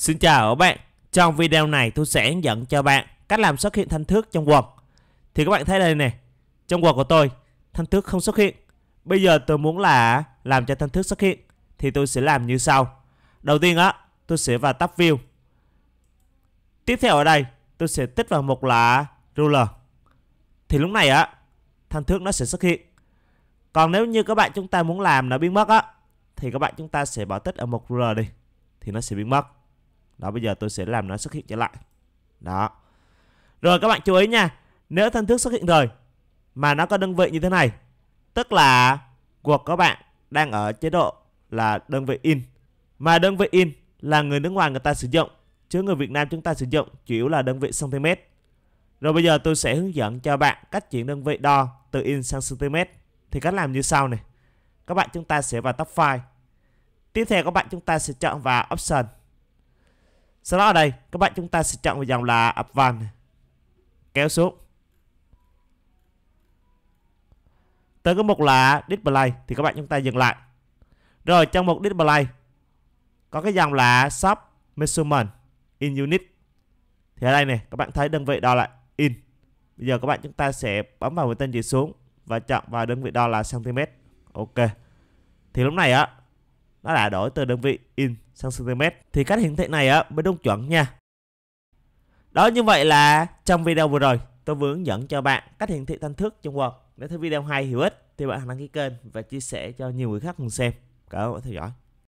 Xin chào các bạn, trong video này tôi sẽ hướng dẫn cho bạn cách làm xuất hiện thanh thước trong Word. Thì các bạn thấy đây này, trong Word của tôi, thanh thước không xuất hiện. Bây giờ tôi muốn là làm cho thanh thước xuất hiện thì tôi sẽ làm như sau. Đầu tiên á, tôi sẽ vào tab view. Tiếp theo ở đây, tôi sẽ tích vào mục là ruler. Thì lúc này á, thanh thước nó sẽ xuất hiện. Còn nếu như các bạn chúng ta muốn làm nó biến mất á thì các bạn chúng ta sẽ bỏ tích ở mục ruler đi thì nó sẽ biến mất. Đó bây giờ tôi sẽ làm nó xuất hiện trở lại. Đó. Rồi các bạn chú ý nha. Nếu thân thước xuất hiện rồi mà nó có đơn vị như thế này, tức là cuộc các bạn đang ở chế độ là đơn vị in. Mà đơn vị in là người nước ngoài người ta sử dụng, chứ người Việt Nam chúng ta sử dụng chủ yếu là đơn vị cm. Rồi bây giờ tôi sẽ hướng dẫn cho bạn cách chuyển đơn vị đo từ in sang cm. Thì cách làm như sau này. Các bạn chúng ta sẽ vào top file. Tiếp theo các bạn chúng ta sẽ chọn vào option sau đó ở đây các bạn chúng ta sẽ chọn vào dòng là up Advanced Kéo xuống Tới cái mục là Display thì các bạn chúng ta dừng lại Rồi trong mục Display Có cái dòng là Shop Measurement In Unit Thì ở đây này các bạn thấy đơn vị đo là In Bây giờ các bạn chúng ta sẽ bấm vào mũi tên chỉ xuống Và chọn vào đơn vị đo là cm Ok Thì lúc này á đó là đổi từ đơn vị in sang cm thì cách hiển thị này á mới đúng chuẩn nha. Đó như vậy là trong video vừa rồi tôi vừa hướng dẫn cho bạn cách hiển thị thanh thước trong Word. Nếu thấy video hay hữu ích thì bạn hãy đăng ký kênh và chia sẻ cho nhiều người khác cùng xem. Cảm ơn bạn theo dõi.